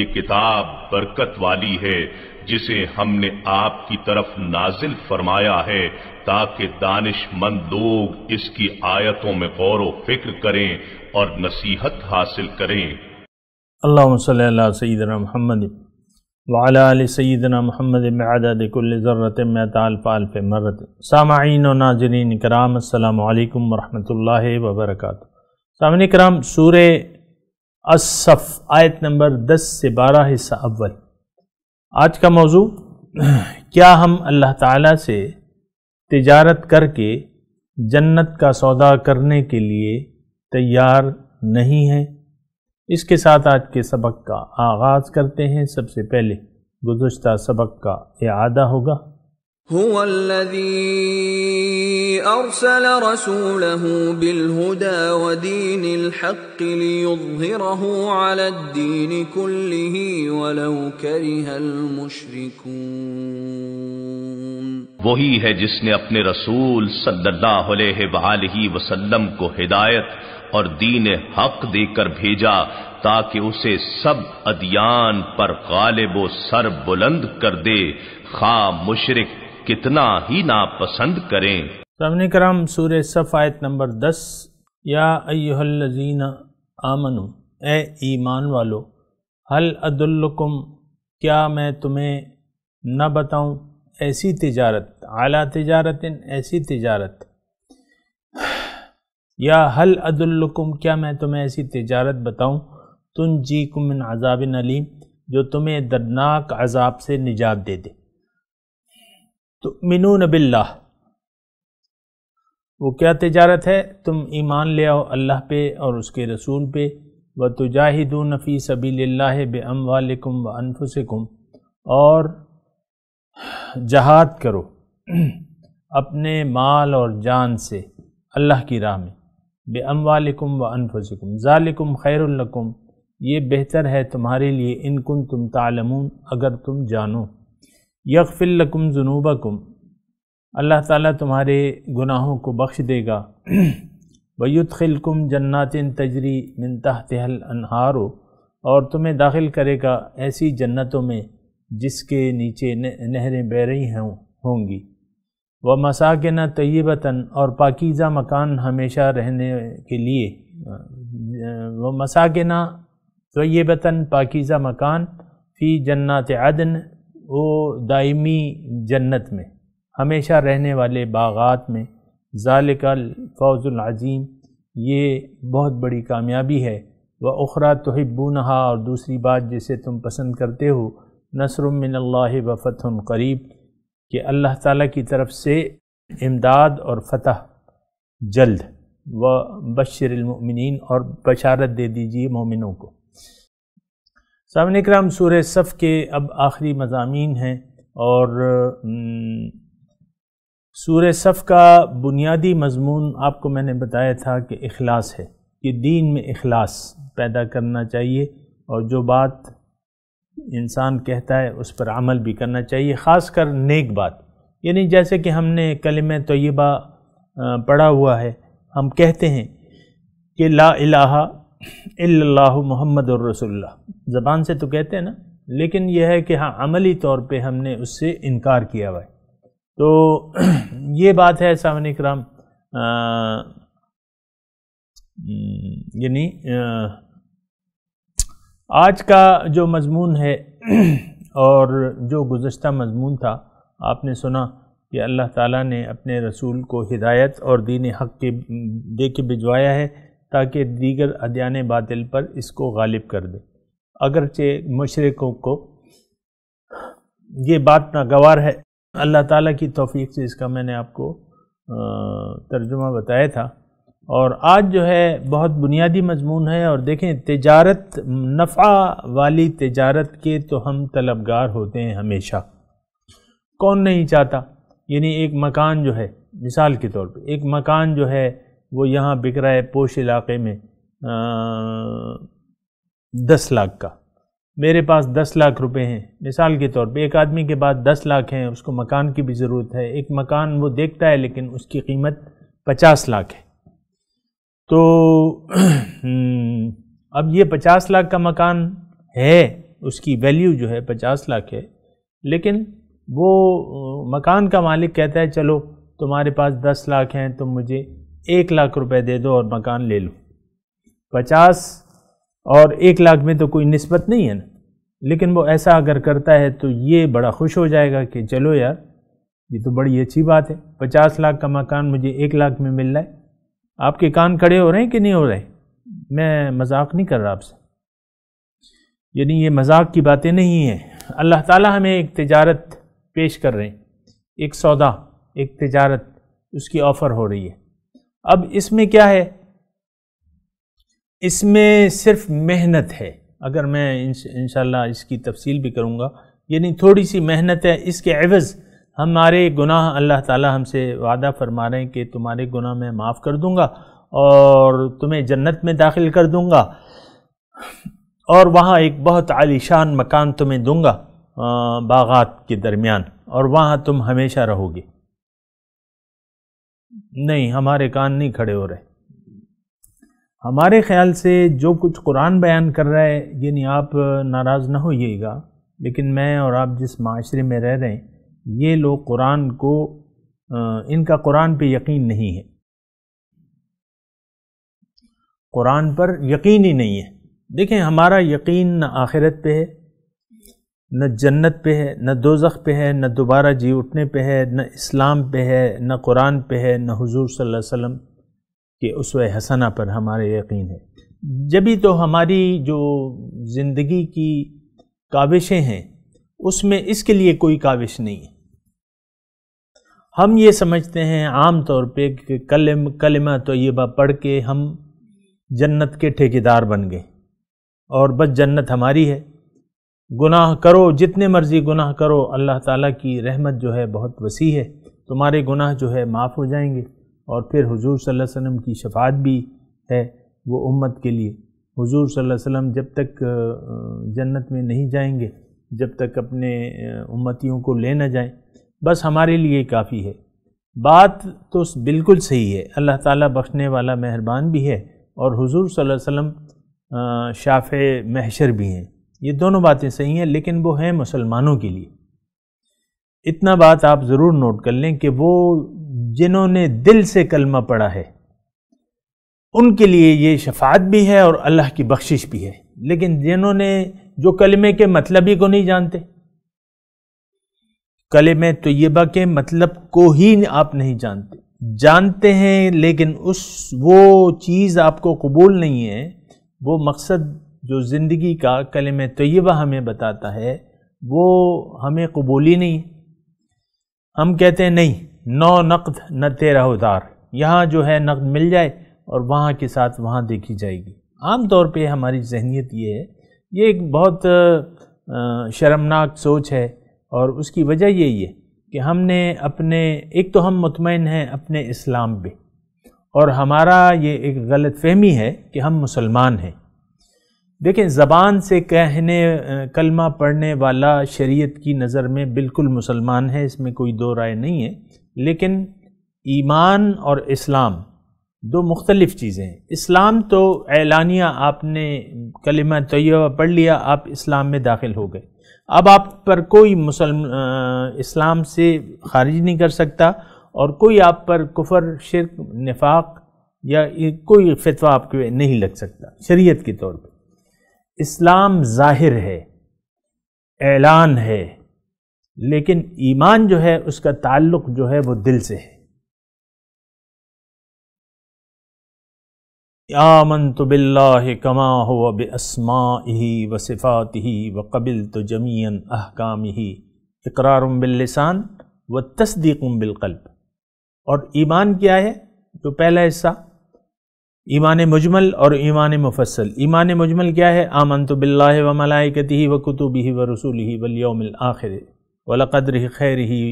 یہ کتاب برکت والی ہے جسے ہم نے آپ کی طرف نازل فرمایا ہے تاکہ دانش مند لوگ اس کی آیتوں میں غور و فکر کریں اور نصیحت حاصل کریں اللہ صلی اللہ سیدنا محمد وعلا علی سیدنا محمد عدد کل ذرت میں طالف الف مرت سامعین و ناظرین کرام السلام علیکم ورحمۃ اللہ وبرکاتہ سامعین کرام سورہ اصف آیت نمبر دس سے بارہ حصہ اول آج کا موضوع کیا ہم اللہ تعالیٰ سے تجارت کر کے جنت کا سودا کرنے کے لیے تیار نہیں ہیں اس کے ساتھ آج کے سبق کا آغاز کرتے ہیں سب سے پہلے گزشتہ سبق کا اعادہ ہوگا کره المشرکون وہی ہے جس نے اپنے رسول صلی اللہ علیہ وآلہ وسلم کو ہدایت اور دین حق دے کر بھیجا تاکہ اسے سب ادیان پر غالب و سر بلند کر دے خواہ مشرق کتنا ہی ناپسند کریں سامنے کرام سورہ صف آیت نمبر دس یا الذین آمنو اے ایمان والو حل ادلکم کیا میں تمہیں نہ بتاؤں ایسی تجارت اعلیٰ تجارت ایسی تجارت یا حل ادلکم کیا میں تمہیں ایسی تجارت بتاؤں تن جی عذاب عذابن علیم جو تمہیں دردناک عذاب سے نجات دے دے تو منو نب اللہ وہ کیا تجارت ہے تم ایمان لے آؤ اللہ پہ اور اس کے رسول پہ و تجاہدون فی نفی صبی اللہ بے اموالکم و انف سکم اور جہاد کرو اپنے مال اور جان سے اللہ کی راہ میں بے اموالکم و انف سکم ظالکم خیر الکم یہ بہتر ہے تمہارے لیے ان کن تم تعلمون اگر تم جانو یغفل لکم ذنوبکم اللہ تعالیٰ تمہارے گناہوں کو بخش دے گا وَيُدْخِلْكُمْ جَنَّاتٍ تجری منتاہت تَحْتِهَا الْأَنْحَارُ اور تمہیں داخل کرے گا ایسی جنتوں میں جس کے نیچے نہریں بہ رہی ہوں ہوں گی وہ مساقنہ طیبتاً اور پاکیزہ مکان ہمیشہ رہنے کے لیے وہ مساقینہ طیبتاً پاکیزہ مکان فی جنات عدن وہ دائمی جنت میں ہمیشہ رہنے والے باغات میں ذالک الفوز العظیم یہ بہت بڑی کامیابی ہے وہ اخرا توحبونہا اور دوسری بات جسے تم پسند کرتے ہو نصر من اللہ و فتح قریب کہ اللہ تعالیٰ کی طرف سے امداد اور فتح جلد و بشر المؤمنین اور بشارت دے دیجیے مومنوں کو سامنے اکرام سورہ صف کے اب آخری مضامین ہیں اور سورہ صف کا بنیادی مضمون آپ کو میں نے بتایا تھا کہ اخلاص ہے کہ دین میں اخلاص پیدا کرنا چاہیے اور جو بات انسان کہتا ہے اس پر عمل بھی کرنا چاہیے خاص کر نیک بات یعنی جیسے کہ ہم نے کلمہ طیبہ پڑھا ہوا ہے ہم کہتے ہیں کہ لا الہ اللہ محمد الرسول اللہ زبان سے تو کہتے ہیں نا لیکن یہ ہے کہ ہاں عملی طور پہ ہم نے اس سے انکار کیا ہوا ہے تو یہ بات ہے سامن اکرام یعنی آج کا جو مضمون ہے اور جو گزشتہ مضمون تھا آپ نے سنا کہ اللہ تعالیٰ نے اپنے رسول کو ہدایت اور دین حق کے دے کے بھجوایا ہے تاکہ دیگر ادیان باطل پر اس کو غالب کر دے اگرچہ مشرقوں کو یہ بات ناگوار ہے اللہ تعالیٰ کی توفیق سے اس کا میں نے آپ کو ترجمہ بتایا تھا اور آج جو ہے بہت بنیادی مضمون ہے اور دیکھیں تجارت نفع والی تجارت کے تو ہم طلبگار ہوتے ہیں ہمیشہ کون نہیں چاہتا یعنی ایک مکان جو ہے مثال کے طور پہ ایک مکان جو ہے وہ یہاں بک رہا ہے پوش علاقے میں دس لاکھ کا میرے پاس دس لاکھ روپے ہیں مثال کے طور پہ ایک آدمی کے پاس دس لاکھ ہیں اس کو مکان کی بھی ضرورت ہے ایک مکان وہ دیکھتا ہے لیکن اس کی قیمت پچاس لاکھ ہے تو اب یہ پچاس لاکھ کا مکان ہے اس کی ویلیو جو ہے پچاس لاکھ ہے لیکن وہ مکان کا مالک کہتا ہے چلو تمہارے پاس دس لاکھ ہیں تم مجھے ایک لاکھ روپے دے دو اور مکان لے لو پچاس اور ایک لاکھ میں تو کوئی نسبت نہیں ہے نا لیکن وہ ایسا اگر کرتا ہے تو یہ بڑا خوش ہو جائے گا کہ چلو یار یہ تو بڑی اچھی بات ہے پچاس لاکھ کا مکان مجھے ایک لاکھ میں مل رہا ہے آپ کے کان کھڑے ہو رہے ہیں کہ نہیں ہو رہے میں مذاق نہیں کر رہا آپ سے یعنی یہ مذاق کی باتیں نہیں ہیں اللہ تعالیٰ ہمیں ایک تجارت پیش کر رہے ہیں ایک سودا ایک تجارت اس کی آفر ہو رہی ہے اب اس میں کیا ہے اس میں صرف محنت ہے اگر میں انشاءاللہ اس کی تفصیل بھی کروں گا یعنی تھوڑی سی محنت ہے اس کے عوض ہمارے گناہ اللہ تعالی ہم سے وعدہ فرما رہے ہیں کہ تمہارے گناہ میں معاف کر دوں گا اور تمہیں جنت میں داخل کر دوں گا اور وہاں ایک بہت عالیشان مکان تمہیں دوں گا باغات کے درمیان اور وہاں تم ہمیشہ رہو گے نہیں ہمارے کان نہیں کھڑے ہو رہے ہمارے خیال سے جو کچھ قرآن بیان کر رہا ہے یعنی آپ ناراض نہ ہوئیے گا لیکن میں اور آپ جس معاشرے میں رہ رہے ہیں یہ لوگ قرآن کو ان کا قرآن پہ یقین نہیں ہے قرآن پر یقین ہی نہیں ہے دیکھیں ہمارا یقین نہ آخرت پہ ہے نہ جنت پہ ہے نہ دوزخ پہ ہے نہ دوبارہ جی اٹھنے پہ ہے نہ اسلام پہ ہے نہ قرآن پہ ہے نہ حضور صلی اللہ علیہ وسلم کے اسوہ حسنہ پر ہمارے یقین ہے جبھی تو ہماری جو زندگی کی کاوشیں ہیں اس میں اس کے لیے کوئی کاوش نہیں ہے ہم یہ سمجھتے ہیں عام طور پہ کلم کلمہ طیبہ پڑھ کے ہم جنت کے ٹھیکیدار بن گئے اور بس جنت ہماری ہے گناہ کرو جتنے مرضی گناہ کرو اللہ تعالیٰ کی رحمت جو ہے بہت وسیع ہے تمہارے گناہ جو ہے معاف ہو جائیں گے اور پھر حضور صلی اللہ علیہ وسلم کی شفاعت بھی ہے وہ امت کے لیے حضور صلی اللہ علیہ وسلم جب تک جنت میں نہیں جائیں گے جب تک اپنے امتیوں کو لے نہ جائیں بس ہمارے لیے کافی ہے بات تو بالکل صحیح ہے اللہ تعالیٰ بخشنے والا مہربان بھی ہے اور حضور صلی اللہ علیہ وسلم شافع محشر بھی ہیں یہ دونوں باتیں صحیح ہیں لیکن وہ ہیں مسلمانوں کے لیے اتنا بات آپ ضرور نوٹ کر لیں کہ وہ جنہوں نے دل سے کلمہ پڑھا ہے ان کے لیے یہ شفاعت بھی ہے اور اللہ کی بخشش بھی ہے لیکن جنہوں نے جو کلمے کے مطلب ہی کو نہیں جانتے کلمہ طیبہ کے مطلب کو ہی آپ نہیں جانتے جانتے ہیں لیکن اس وہ چیز آپ کو قبول نہیں ہے وہ مقصد جو زندگی کا کلم طیبہ ہمیں بتاتا ہے وہ ہمیں قبولی نہیں ہم کہتے ہیں نہیں نو نقد نہ تیرہ ادار یہاں جو ہے نقد مل جائے اور وہاں کے ساتھ وہاں دیکھی جائے گی عام طور پہ ہماری ذہنیت یہ ہے یہ ایک بہت شرمناک سوچ ہے اور اس کی وجہ یہ ہے کہ ہم نے اپنے ایک تو ہم مطمئن ہیں اپنے اسلام پہ اور ہمارا یہ ایک غلط فہمی ہے کہ ہم مسلمان ہیں دیکھیں زبان سے کہنے کلمہ پڑھنے والا شریعت کی نظر میں بالکل مسلمان ہے اس میں کوئی دو رائے نہیں ہے لیکن ایمان اور اسلام دو مختلف چیزیں ہیں اسلام تو اعلانیہ آپ نے کلمہ طیبہ پڑھ لیا آپ اسلام میں داخل ہو گئے اب آپ پر کوئی مسلم اسلام سے خارج نہیں کر سکتا اور کوئی آپ پر کفر شرک نفاق یا کوئی فتویٰ آپ کے نہیں لگ سکتا شریعت کے طور پر اسلام ظاہر ہے اعلان ہے لیکن ایمان جو ہے اس کا تعلق جو ہے وہ دل سے ہے آمن تو بلّہ کما ہو و بسما ہی و صفات ہی و قبل تو جمین احکام ہی اقرار باللسان و تصدیق بالقلب اور ایمان کیا ہے جو پہلا حصہ ایمان مجمل اور ایمان مفصل ایمان مجمل کیا ہے آمن تو بلّہ و ملائقتی و کتب ہی و رسول ہی ولیوم الآخر ہی خیر ہی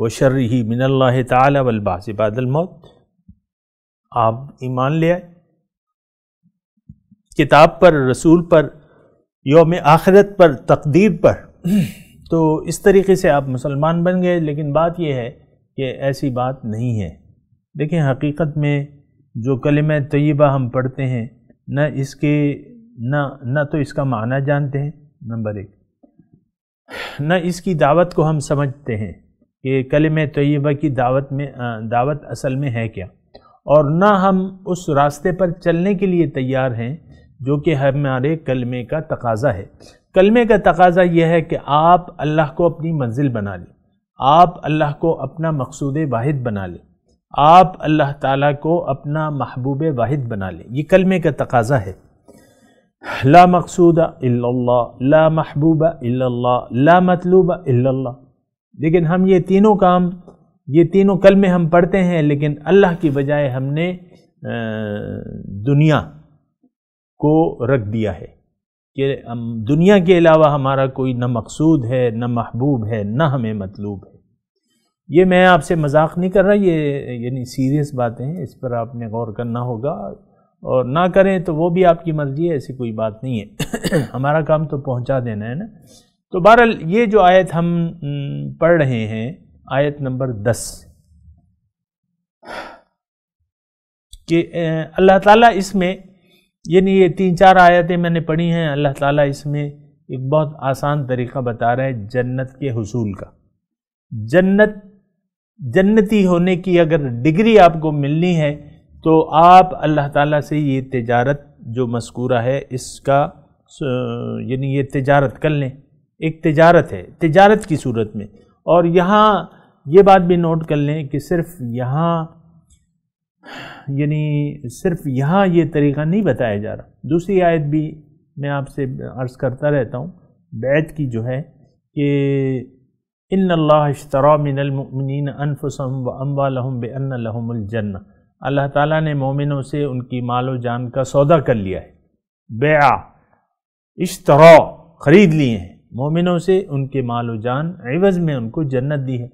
و ہی من اللہ تعالی والبعث بعد الموت آپ ایمان لے آئے کتاب پر رسول پر یوم آخرت پر تقدیر پر تو اس طریقے سے آپ مسلمان بن گئے لیکن بات یہ ہے کہ ایسی بات نہیں ہے دیکھیں حقیقت میں جو کلمہ طیبہ ہم پڑھتے ہیں نہ اس کے نہ نہ تو اس کا معنی جانتے ہیں نمبر ایک نہ اس کی دعوت کو ہم سمجھتے ہیں کہ کلمہ طیبہ کی دعوت میں دعوت اصل میں ہے کیا اور نہ ہم اس راستے پر چلنے کے لیے تیار ہیں جو کہ ہمارے کلمے کا تقاضا ہے کلمے کا تقاضا یہ ہے کہ آپ اللہ کو اپنی منزل بنا لیں آپ اللہ کو اپنا مقصود واحد بنا لیں آپ اللہ تعالیٰ کو اپنا محبوب واحد بنا لیں یہ کلمے کا تقاضا ہے لا مقصود الا اللہ لا محبوب الا اللہ لا مطلوب الا اللہ لیکن ہم یہ تینوں کام یہ تینوں کلمے ہم پڑھتے ہیں لیکن اللہ کی بجائے ہم نے دنیا کو رکھ دیا ہے کہ دنیا کے علاوہ ہمارا کوئی نہ مقصود ہے نہ محبوب ہے نہ ہمیں مطلوب ہے یہ میں آپ سے مذاق نہیں کر رہا یہ یعنی سیریس باتیں ہیں اس پر آپ نے غور کرنا ہوگا اور نہ کریں تو وہ بھی آپ کی مرضی ہے ایسی کوئی بات نہیں ہے ہمارا کام تو پہنچا دینا ہے نا تو بہرحال یہ جو آیت ہم پڑھ رہے ہیں آیت نمبر دس کہ اللہ تعالیٰ اس میں یعنی یہ تین چار آیتیں میں نے پڑھی ہیں اللہ تعالیٰ اس میں ایک بہت آسان طریقہ بتا رہا ہے جنت کے حصول کا جنت جنتی ہونے کی اگر ڈگری آپ کو ملنی ہے تو آپ اللہ تعالیٰ سے یہ تجارت جو مذکورہ ہے اس کا یعنی یہ تجارت کر لیں ایک تجارت ہے تجارت کی صورت میں اور یہاں یہ بات بھی نوٹ کر لیں کہ صرف یہاں یعنی صرف یہاں یہ طریقہ نہیں بتایا جا رہا دوسری آیت بھی میں آپ سے عرض کرتا رہتا ہوں بیت کی جو ہے کہ ان اللہ اشترا من المؤمنین انفسهم و امبا لحم بنََََََََََ الحم اللہ تعالیٰ نے مومنوں سے ان کی مال و جان کا سودا کر لیا ہے بیع اشترا خرید لیے ہیں مومنوں سے ان کے مال و جان عوض میں ان کو جنت دی ہے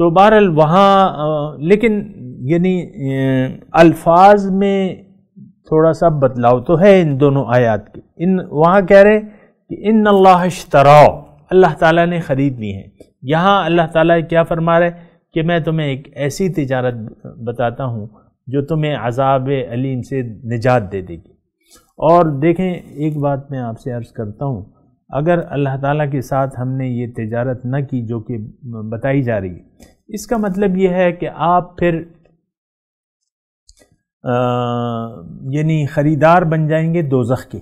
تو بہرحال وہاں لیکن یعنی الفاظ میں تھوڑا سا بدلاؤ تو ہے ان دونوں آیات کے ان وہاں کہہ رہے کہ ان اللہ اشترا اللہ تعالیٰ نے خرید لی ہیں یہاں اللہ تعالیٰ کیا فرما رہا ہے کہ میں تمہیں ایک ایسی تجارت بتاتا ہوں جو تمہیں عذاب علیم سے نجات دے دے گی اور دیکھیں ایک بات میں آپ سے عرض کرتا ہوں اگر اللہ تعالیٰ کے ساتھ ہم نے یہ تجارت نہ کی جو کہ بتائی جا رہی ہے اس کا مطلب یہ ہے کہ آپ پھر یعنی خریدار بن جائیں گے دوزخ کے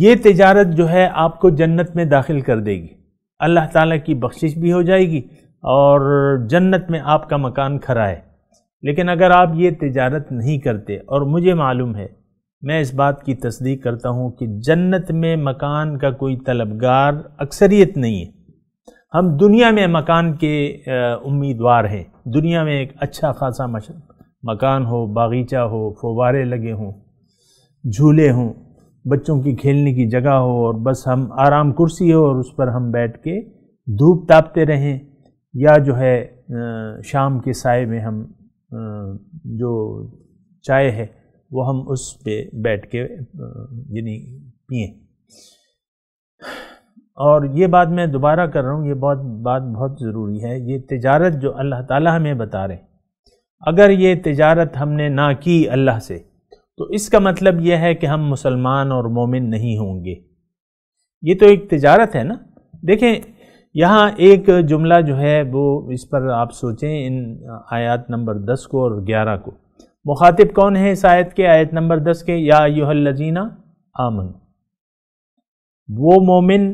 یہ تجارت جو ہے آپ کو جنت میں داخل کر دے گی اللہ تعالیٰ کی بخشش بھی ہو جائے گی اور جنت میں آپ کا مکان کھڑا ہے لیکن اگر آپ یہ تجارت نہیں کرتے اور مجھے معلوم ہے میں اس بات کی تصدیق کرتا ہوں کہ جنت میں مکان کا کوئی طلبگار اکثریت نہیں ہے ہم دنیا میں مکان کے امیدوار ہیں دنیا میں ایک اچھا خاصا مکان ہو باغیچہ ہو فوارے لگے ہوں جھولے ہوں بچوں کی کھیلنے کی جگہ ہو اور بس ہم آرام کرسی ہو اور اس پر ہم بیٹھ کے دھوپ تاپتے رہیں یا جو ہے شام کے سائے میں ہم جو چائے ہے وہ ہم اس پہ بیٹھ کے یعنی پئیں اور یہ بات میں دوبارہ کر رہا ہوں یہ بہت بات بہت ضروری ہے یہ تجارت جو اللہ تعالیٰ ہمیں بتا رہے ہیں اگر یہ تجارت ہم نے نہ کی اللہ سے تو اس کا مطلب یہ ہے کہ ہم مسلمان اور مومن نہیں ہوں گے یہ تو ایک تجارت ہے نا دیکھیں یہاں ایک جملہ جو ہے وہ اس پر آپ سوچیں ان آیات نمبر دس کو اور گیارہ کو مخاطب کون ہے اس آیت کے آیت نمبر دس کے یا ایوہ الجینہ آمن وہ مومن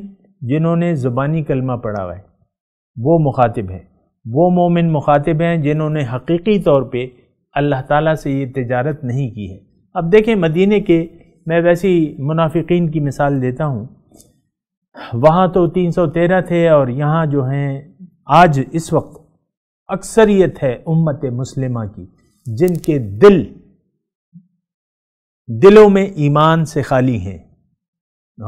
جنہوں نے زبانی کلمہ پڑھا ہوا ہے وہ مخاطب ہیں وہ مومن مخاطب ہیں جنہوں نے حقیقی طور پہ اللہ تعالیٰ سے یہ تجارت نہیں کی ہے اب دیکھیں مدینہ کے میں ویسی منافقین کی مثال دیتا ہوں وہاں تو تین سو تیرہ تھے اور یہاں جو ہیں آج اس وقت اکثریت ہے امت مسلمہ کی جن کے دل دلوں میں ایمان سے خالی ہیں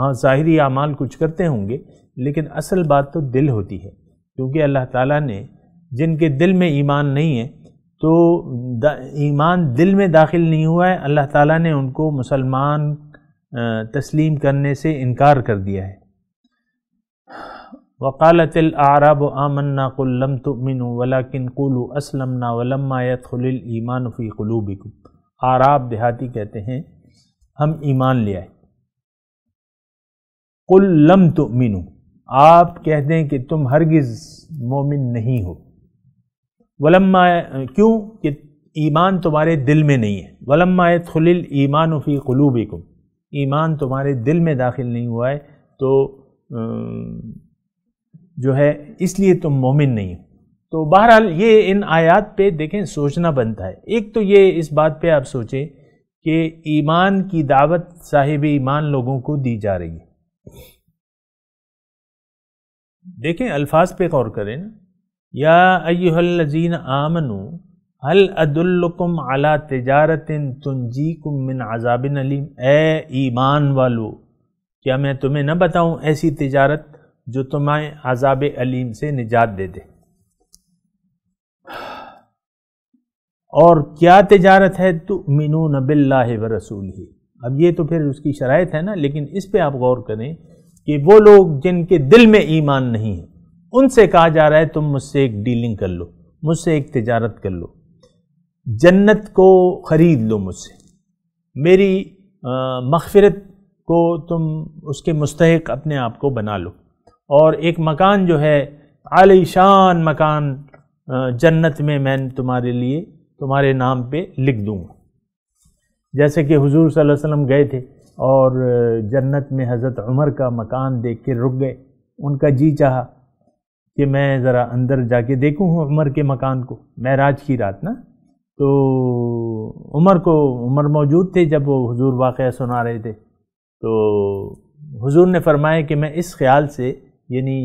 ہاں ظاہری اعمال کچھ کرتے ہوں گے لیکن اصل بات تو دل ہوتی ہے کیونکہ اللہ تعالیٰ نے جن کے دل میں ایمان نہیں ہے تو ایمان دل میں داخل نہیں ہوا ہے اللہ تعالیٰ نے ان کو مسلمان تسلیم کرنے سے انکار کر دیا ہے وقالت الاعراب آمنا قل لم تؤمنوا ولكن قولوا اسلمنا ولما يدخل الايمان في قلوبكم اعراب دیہاتی کہتے ہیں ہم ایمان لے آئے قل لم تؤمنوا آپ کہہ دیں کہ تم ہرگز مومن نہیں ہو ولما کیوں کہ ایمان تمہارے دل میں نہیں ہے ولما تھلل ایمان و فی قلوبِ ایمان تمہارے دل میں داخل نہیں ہوا ہے تو جو ہے اس لیے تم مومن نہیں ہو تو بہرحال یہ ان آیات پہ دیکھیں سوچنا بنتا ہے ایک تو یہ اس بات پہ آپ سوچیں کہ ایمان کی دعوت صاحب ایمان لوگوں کو دی جا رہی ہے دیکھیں الفاظ پہ غور کریں نا یا ایزین آمنو العدم اعلیٰ تجارت تنجی کم من عذاب علیم اے ایمان والو کیا میں تمہیں نہ بتاؤں ایسی تجارت جو تمہیں عذاب علیم سے نجات دے دے اور کیا تجارت ہے تو منو نب اللہ و رسول ہی اب یہ تو پھر اس کی شرائط ہے نا لیکن اس پہ آپ غور کریں کہ وہ لوگ جن کے دل میں ایمان نہیں ہیں ان سے کہا جا رہا ہے تم مجھ سے ایک ڈیلنگ کر لو مجھ سے ایک تجارت کر لو جنت کو خرید لو مجھ سے میری مغفرت کو تم اس کے مستحق اپنے آپ کو بنا لو اور ایک مکان جو ہے عالی شان مکان جنت میں میں تمہارے لیے تمہارے نام پہ لکھ دوں گا جیسے کہ حضور صلی اللہ علیہ وسلم گئے تھے اور جنت میں حضرت عمر کا مکان دیکھ کے رک گئے ان کا جی چاہا کہ میں ذرا اندر جا کے دیکھوں عمر کے مکان کو معراج کی رات نا تو عمر کو عمر موجود تھے جب وہ حضور واقعہ سنا رہے تھے تو حضور نے فرمایا کہ میں اس خیال سے یعنی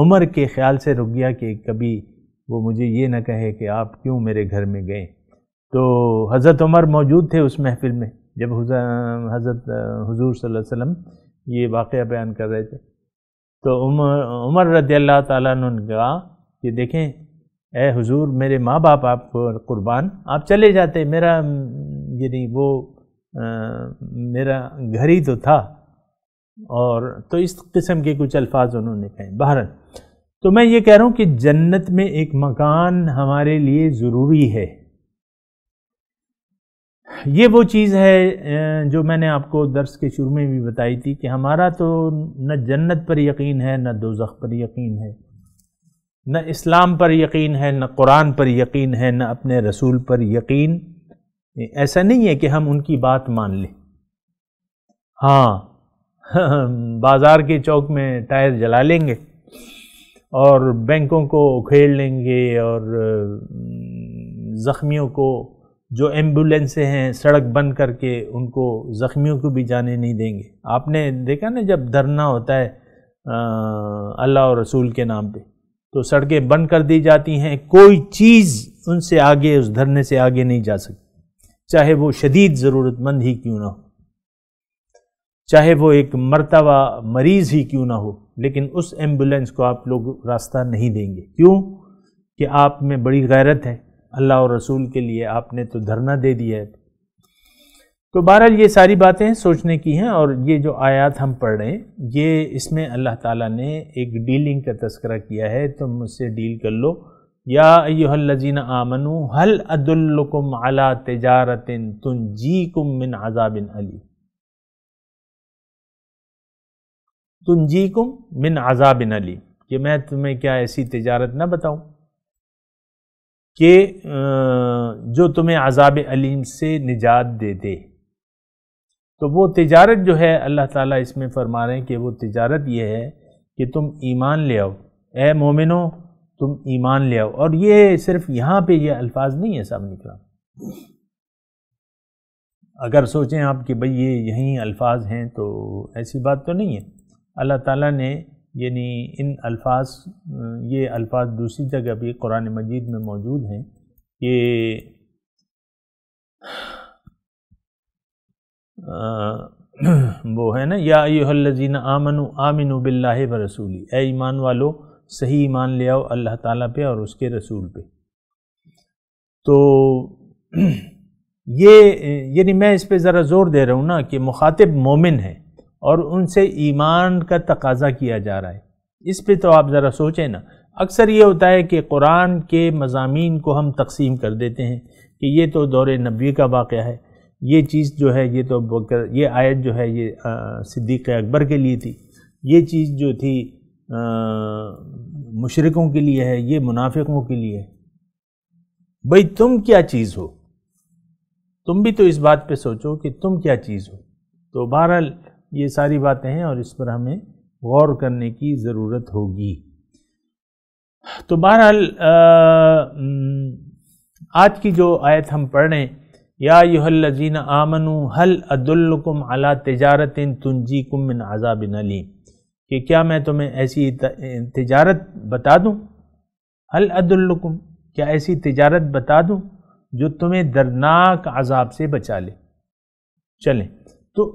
عمر کے خیال سے رک گیا کہ کبھی وہ مجھے یہ نہ کہے کہ آپ کیوں میرے گھر میں گئے تو حضرت عمر موجود تھے اس محفل میں جب حضرت حضور صلی اللہ علیہ وسلم یہ واقعہ بیان کر رہے تھے تو عمر عمر اللہ تعالیٰ عنہ کہا کہ دیکھیں اے حضور میرے ماں باپ آپ کو قربان آپ چلے جاتے میرا یعنی وہ میرا گھر ہی تو تھا اور تو اس قسم کے کچھ الفاظ انہوں نے کہیں بہرحال تو میں یہ کہہ رہا ہوں کہ جنت میں ایک مکان ہمارے لیے ضروری ہے یہ وہ چیز ہے جو میں نے آپ کو درس کے شروع میں بھی بتائی تھی کہ ہمارا تو نہ جنت پر یقین ہے نہ دوزخ پر یقین ہے نہ اسلام پر یقین ہے نہ قرآن پر یقین ہے نہ اپنے رسول پر یقین ایسا نہیں ہے کہ ہم ان کی بات مان لیں ہاں بازار کے چوک میں ٹائر جلا لیں گے اور بینکوں کو اکھیڑ لیں گے اور زخمیوں کو جو ایمبولینسیں ہیں سڑک بند کر کے ان کو زخمیوں کو بھی جانے نہیں دیں گے آپ نے دیکھا نا جب دھرنا ہوتا ہے اللہ اور رسول کے نام پہ تو سڑکیں بند کر دی جاتی ہیں کوئی چیز ان سے آگے اس دھرنے سے آگے نہیں جا سکتی چاہے وہ شدید ضرورت مند ہی کیوں نہ ہو چاہے وہ ایک مرتبہ مریض ہی کیوں نہ ہو لیکن اس ایمبولینس کو آپ لوگ راستہ نہیں دیں گے کیوں کہ آپ میں بڑی غیرت ہے اللہ اور رسول کے لیے آپ نے تو دھرنا دے دیا ہے تو بہرحال یہ ساری باتیں سوچنے کی ہیں اور یہ جو آیات ہم پڑھ رہے ہیں یہ اس میں اللہ تعالیٰ نے ایک ڈیلنگ کا تذکرہ کیا ہے تم مجھ سے ڈیل کر لو یا ایوہ حلزین آمنو حل ادلکم علا تجارت تنجیکم من عذاب علی تنجیکم من عذاب علی کہ میں تمہیں کیا ایسی تجارت نہ بتاؤں کہ جو تمہیں عذاب علیم سے نجات دے دے تو وہ تجارت جو ہے اللہ تعالیٰ اس میں فرما رہے ہیں کہ وہ تجارت یہ ہے کہ تم ایمان لے آؤ اے مومنو تم ایمان لے آؤ اور یہ صرف یہاں پہ یہ الفاظ نہیں ہے سامنے کا اگر سوچیں آپ کہ بھئی یہ یہیں الفاظ ہیں تو ایسی بات تو نہیں ہے اللہ تعالیٰ نے یعنی ان الفاظ یہ الفاظ دوسری جگہ بھی قرآن مجید میں موجود ہیں کہ وہ ہے نا یا ایوہ آمن و آمنو بلّہ و رسولی اے ایمان والو صحیح ایمان لے آؤ اللہ تعالیٰ پہ اور اس کے رسول پہ تو یہ یعنی میں اس پہ ذرا زور دے رہا ہوں نا کہ مخاطب مومن ہے اور ان سے ایمان کا تقاضا کیا جا رہا ہے اس پہ تو آپ ذرا سوچیں نا اکثر یہ ہوتا ہے کہ قرآن کے مضامین کو ہم تقسیم کر دیتے ہیں کہ یہ تو دور نبی کا واقعہ ہے یہ چیز جو ہے یہ تو بکر یہ آیت جو ہے یہ صدیق اکبر کے لیے تھی یہ چیز جو تھی مشرقوں کے لیے ہے یہ منافقوں کے لیے ہے بھئی تم کیا چیز ہو تم بھی تو اس بات پہ سوچو کہ تم کیا چیز ہو تو بہرحال یہ ساری باتیں ہیں اور اس پر ہمیں غور کرنے کی ضرورت ہوگی تو بہرحال آج کی جو آیت ہم پڑھیں یا اللذین آمنو حل ادلکم علی تجارت تنجیکم من عذاب علیم کہ کیا میں تمہیں ایسی تجارت بتا دوں حل ادلکم کیا ایسی تجارت بتا دوں جو تمہیں درناک عذاب سے بچا لے چلیں تو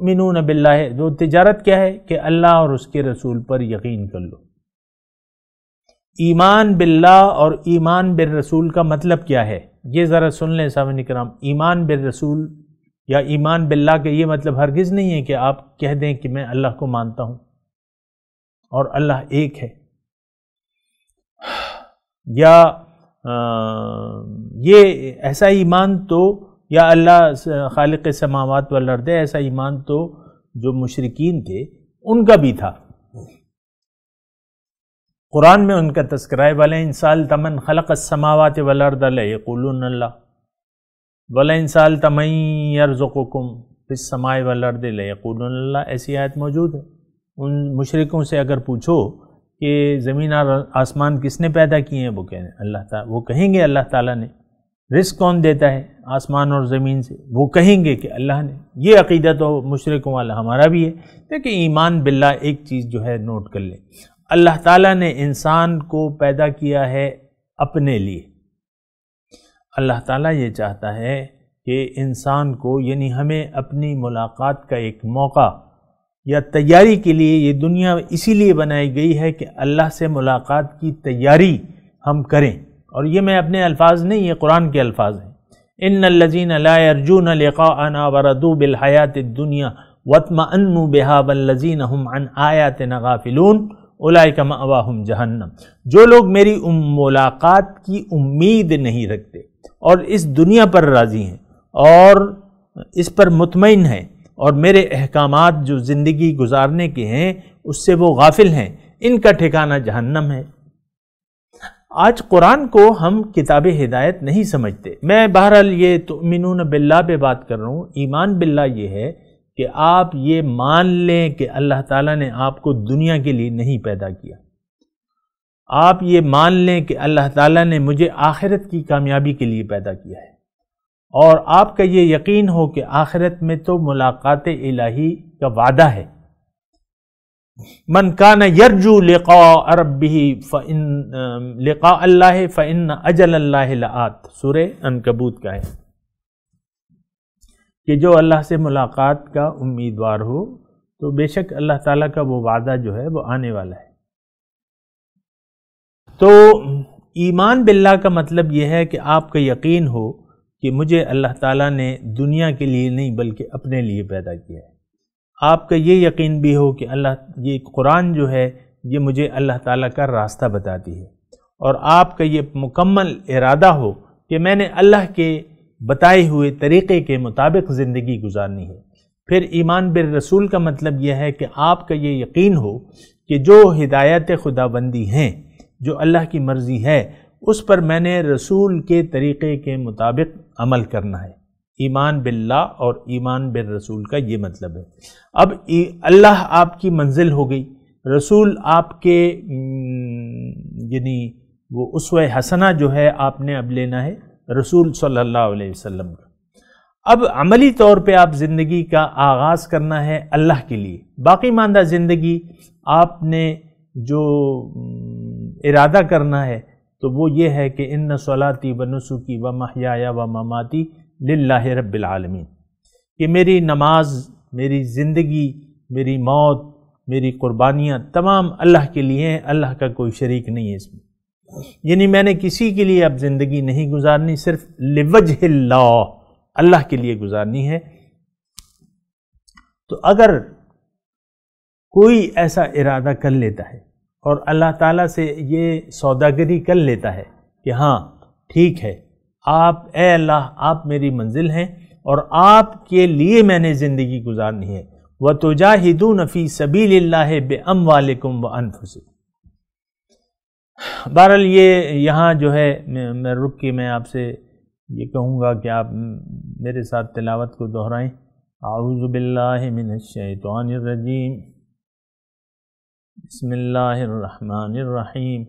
باللہ جو تجارت کیا ہے کہ اللہ اور اس کے رسول پر یقین کر لو ایمان باللہ اور ایمان بالرسول کا مطلب کیا ہے یہ ذرا سن لیں سامن کرام ایمان بالرسول یا ایمان باللہ کے یہ مطلب ہرگز نہیں ہے کہ آپ کہہ دیں کہ میں اللہ کو مانتا ہوں اور اللہ ایک ہے یا یہ ایسا ایمان تو یا اللہ خالق سماوات والارض ہے ایسا ایمان تو جو مشرقین تھے ان کا بھی تھا قرآن میں ان کا تذکرہ ہے وَلَا انسال تمن خلق والارض ولرد اللہ ولا انسال تمن یرز و کم پس سمائے اللہ ایسی آیت موجود ہے ان مشرقوں سے اگر پوچھو کہ زمین اور آسمان کس نے پیدا کیے ہیں وہ کہیں اللہ تعالیٰ وہ کہیں گے اللہ تعالیٰ نے رزق کون دیتا ہے آسمان اور زمین سے وہ کہیں گے کہ اللہ نے یہ عقیدت ہو مشرقوں والا ہمارا بھی ہے دیکھیں ایمان باللہ ایک چیز جو ہے نوٹ کر لیں اللہ تعالیٰ نے انسان کو پیدا کیا ہے اپنے لیے اللہ تعالیٰ یہ چاہتا ہے کہ انسان کو یعنی ہمیں اپنی ملاقات کا ایک موقع یا تیاری کے لیے یہ دنیا اسی لیے بنائی گئی ہے کہ اللہ سے ملاقات کی تیاری ہم کریں اور یہ میں اپنے الفاظ نہیں یہ قرآن کے الفاظ ہیں ان الزین لا ارجون لقاءنا وردو بالحیات الدنیا وطم ان نُ بحاب الل لذین آیات اولائکمو جہنم جو لوگ میری ملاقات کی امید نہیں رکھتے اور اس دنیا پر راضی ہیں اور اس پر مطمئن ہیں اور میرے احکامات جو زندگی گزارنے کے ہیں اس سے وہ غافل ہیں ان کا ٹھکانہ جہنم ہے آج قرآن کو ہم کتاب ہدایت نہیں سمجھتے میں بہرحال یہ تؤمنون باللہ پہ بات کر رہا ہوں ایمان باللہ یہ ہے کہ آپ یہ مان لیں کہ اللہ تعالیٰ نے آپ کو دنیا کے لیے نہیں پیدا کیا آپ یہ مان لیں کہ اللہ تعالیٰ نے مجھے آخرت کی کامیابی کے لیے پیدا کیا ہے اور آپ کا یہ یقین ہو کہ آخرت میں تو ملاقات الہی کا وعدہ ہے من کان یرجو لقاء عربی فعن لقاء اللہ فإن اجل اللہ لآت سورہ انکبوت کا ہے کہ جو اللہ سے ملاقات کا امیدوار ہو تو بے شک اللہ تعالیٰ کا وہ وعدہ جو ہے وہ آنے والا ہے تو ایمان باللہ کا مطلب یہ ہے کہ آپ کا یقین ہو کہ مجھے اللہ تعالیٰ نے دنیا کے لیے نہیں بلکہ اپنے لیے پیدا کیا ہے آپ کا یہ یقین بھی ہو کہ اللہ یہ قرآن جو ہے یہ مجھے اللہ تعالیٰ کا راستہ بتاتی ہے اور آپ کا یہ مکمل ارادہ ہو کہ میں نے اللہ کے بتائے ہوئے طریقے کے مطابق زندگی گزارنی ہے پھر ایمان بر رسول کا مطلب یہ ہے کہ آپ کا یہ یقین ہو کہ جو ہدایت خدا بندی ہیں جو اللہ کی مرضی ہے اس پر میں نے رسول کے طریقے کے مطابق عمل کرنا ہے ایمان باللہ اور ایمان بالرسول رسول کا یہ مطلب ہے اب اللہ آپ کی منزل ہو گئی رسول آپ کے یعنی وہ اسوہ حسنہ جو ہے آپ نے اب لینا ہے رسول صلی اللہ علیہ وسلم کا اب عملی طور پہ آپ زندگی کا آغاز کرنا ہے اللہ کے لیے باقی ماندہ زندگی آپ نے جو ارادہ کرنا ہے تو وہ یہ ہے کہ ان صلاتی و نسو و محیایا و مماتی للہ رب العالمین کہ میری نماز میری زندگی میری موت میری قربانیاں تمام اللہ کے لیے ہیں اللہ کا کوئی شریک نہیں ہے اس میں یعنی میں نے کسی کے لیے اب زندگی نہیں گزارنی صرف لوجہ اللہ اللہ کے لیے گزارنی ہے تو اگر کوئی ایسا ارادہ کر لیتا ہے اور اللہ تعالیٰ سے یہ سوداگری کر لیتا ہے کہ ہاں ٹھیک ہے آپ اے اللہ آپ میری منزل ہیں اور آپ کے لیے میں نے زندگی گزارنی ہے وہ تو سَبِيلِ اللَّهِ سبیل اللہ بے ام والم و بہرحال یہاں جو ہے میں رک کے میں آپ سے یہ کہوں گا کہ آپ میرے ساتھ تلاوت کو دہرائیں اعوذ باللہ من الشیطان الرجیم بسم اللہ الرحمن الرحیم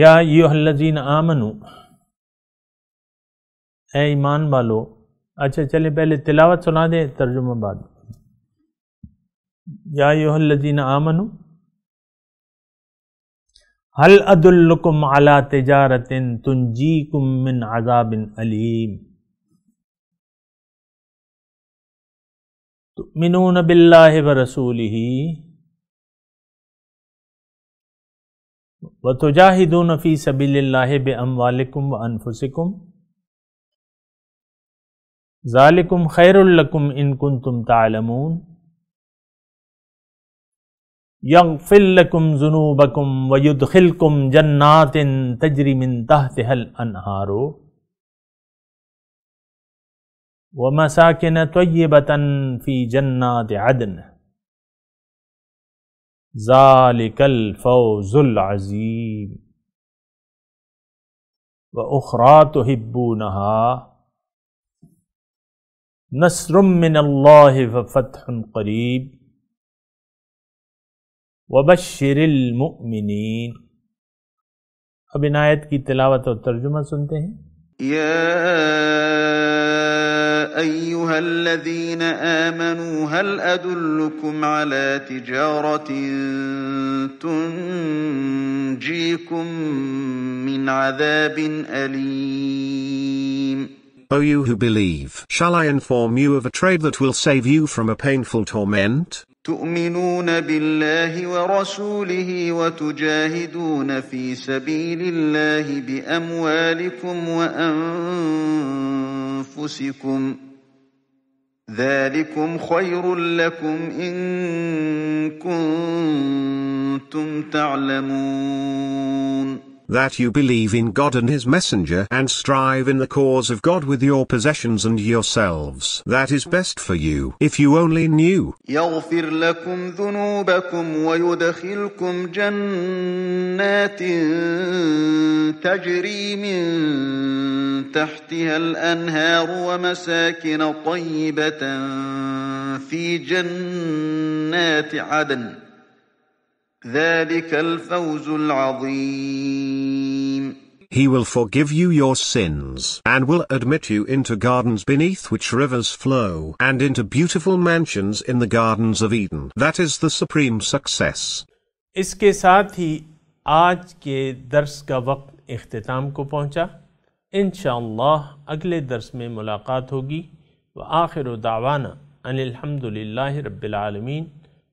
یا ایوہ الذین آمنو اے ایمان بالو اچھا چلیں پہلے تلاوت سنا دیں ترجمہ بعد یا ایوہ الذین آمنو هل أدلكم على تجارة تنجيكم من عذاب أليم تؤمنون بالله ورسوله وتجاهدون في سبيل الله بأموالكم وأنفسكم ذلكم خير لكم إن كنتم تعلمون يغفر لكم ذنوبكم ويدخلكم جنات تجري من تحتها الأنهار ومساكن طيبة في جنات عدن ذلك الفوز العظيم وأخرى تحبونها نصر من الله وفتح قريب وبشر المؤمنين اب ان آیت کی تلاوت اور ترجمہ سنتے ہیں يا أيها الذين آمنوا هل أدلكم على تجارة تنجيكم من عذاب أليم O you who believe, shall I inform you of a trade that will save you from a painful torment? تؤمنون بالله ورسوله وتجاهدون في سبيل الله بأموالكم وأنفسكم ذلكم خير لكم إن كنتم تعلمون that you believe in God and His Messenger and strive in the cause of God with your possessions and yourselves. That is best for you if you only knew. يغفر لكم ذنوبكم ويدخلكم جنات تجري من تحتها الأنهار ومساكن طيبة في جنات عدن ذلك الفوز العظيم He will forgive you your sins and will admit you into gardens beneath which rivers flow and into beautiful mansions in the gardens of Eden. That is the supreme success. इसके साथ ही आज के दर्स का वक्त इख्तिताम को पहुंचा इन अगले दर्स में मुलाकात होगी व आखिर दावाना अनिलहमदिल्ला रबालमीन